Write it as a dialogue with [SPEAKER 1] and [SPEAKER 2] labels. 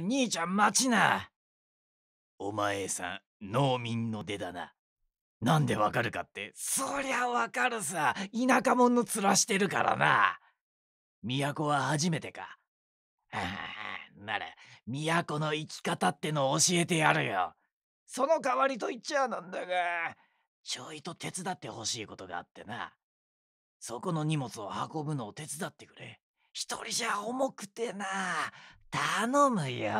[SPEAKER 1] 兄ちゃん待ちな。お前さん、農民の出だな。なんでわかるかって、
[SPEAKER 2] そりゃわかるさ。田舎者の面してるからな。都は初めてか。なら、都の生き方ってのを教えてやるよ。その代わりと言っちゃなんだが、ちょいと手伝ってほしいことがあってな。そこの荷物を運ぶのを手伝ってくれ。一人じゃ重くてな。
[SPEAKER 3] 頼むよ。